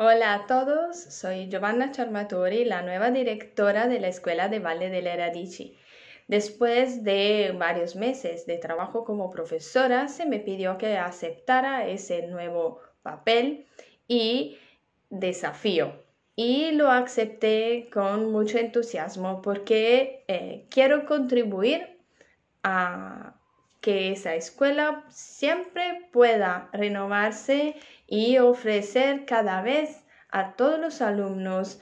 Hola a todos, soy Giovanna Charmaturi, la nueva directora de la Escuela de Valle de Leradici. Después de varios meses de trabajo como profesora, se me pidió que aceptara ese nuevo papel y desafío. Y lo acepté con mucho entusiasmo porque eh, quiero contribuir a, que esa escuela siempre pueda renovarse y ofrecer cada vez a todos los alumnos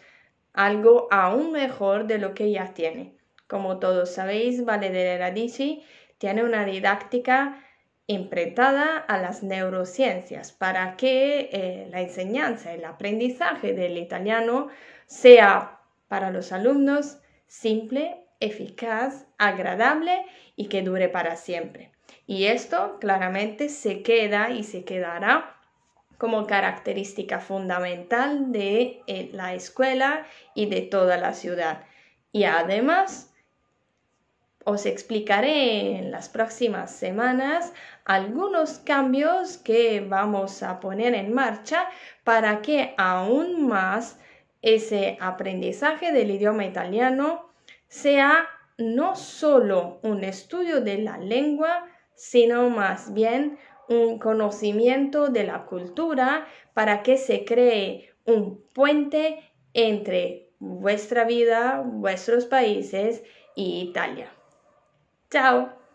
algo aún mejor de lo que ya tiene. Como todos sabéis, Valedera Radici tiene una didáctica imprentada a las neurociencias para que eh, la enseñanza, el aprendizaje del italiano sea para los alumnos simple eficaz, agradable y que dure para siempre. Y esto claramente se queda y se quedará como característica fundamental de eh, la escuela y de toda la ciudad. Y además, os explicaré en las próximas semanas algunos cambios que vamos a poner en marcha para que aún más ese aprendizaje del idioma italiano sea no solo un estudio de la lengua, sino más bien un conocimiento de la cultura para que se cree un puente entre vuestra vida, vuestros países y Italia. Chao.